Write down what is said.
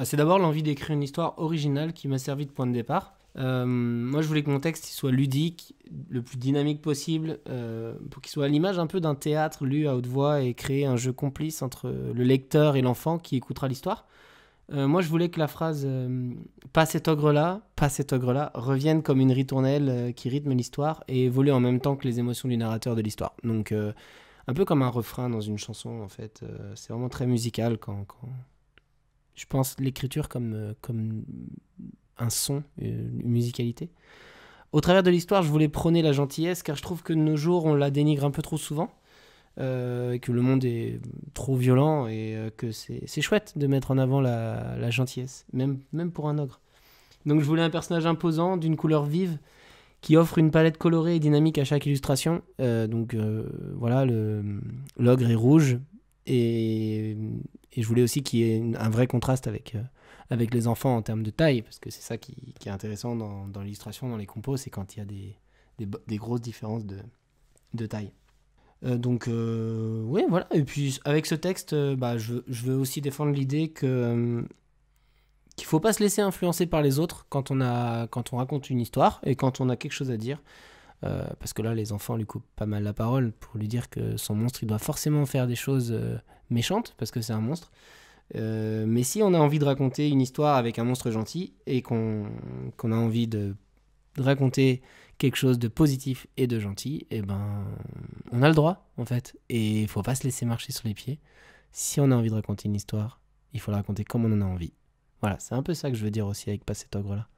Bah, c'est d'abord l'envie d'écrire une histoire originale qui m'a servi de point de départ. Euh, moi, je voulais que mon texte soit ludique, le plus dynamique possible, euh, pour qu'il soit à l'image un peu d'un théâtre lu à haute voix et créer un jeu complice entre le lecteur et l'enfant qui écoutera l'histoire. Euh, moi, je voulais que la phrase Pas cet ogre-là, pas cet ogre-là revienne comme une ritournelle qui rythme l'histoire et évolue en même temps que les émotions du narrateur de l'histoire. Donc, un peu comme un refrain dans une chanson, en fait. C'est vraiment très musical quand, quand, je pense, l'écriture comme, euh, comme un son, une musicalité. Au travers de l'histoire, je voulais prôner la gentillesse, car je trouve que de nos jours, on la dénigre un peu trop souvent, euh, que le monde est trop violent, et euh, que c'est chouette de mettre en avant la, gentillesse, même, même pour un ogre. Donc je voulais un personnage imposant, d'une couleur vive, qui offre une palette colorée et dynamique à chaque illustration. Euh, donc voilà, l'ogre est rouge, Mm, et, je voulais aussi qu'il y ait un vrai contraste avec, euh, avec les enfants en termes de taille, parce que c'est ça qui, qui, est intéressant dans, dans l'illustration, dans les compos, c'est quand il y a des, des, grosses différences de, de taille. Euh, donc, euh, oui, voilà. Et puis, avec ce texte, bah, je, je veux aussi défendre l'idée que qu'il faut pas se laisser influencer par les autres quand on, a, quand on raconte une histoire et quand on a quelque chose à dire. Euh, parce que là, les enfants lui coupent pas mal la parole pour lui dire que son monstre, il doit forcément faire des choses euh, méchantes, parce que c'est un monstre. Euh, mais si on a envie de raconter une histoire avec un monstre gentil et qu'on a envie de, raconter quelque chose de positif et de gentil, eh ben, on a le droit, en fait. Et il faut pas se laisser marcher sur les pieds. Si on a envie de raconter une histoire, il faut la raconter comme on en a envie. Voilà, c'est un peu ça que je veux dire aussi avec Pas cet ogre-là.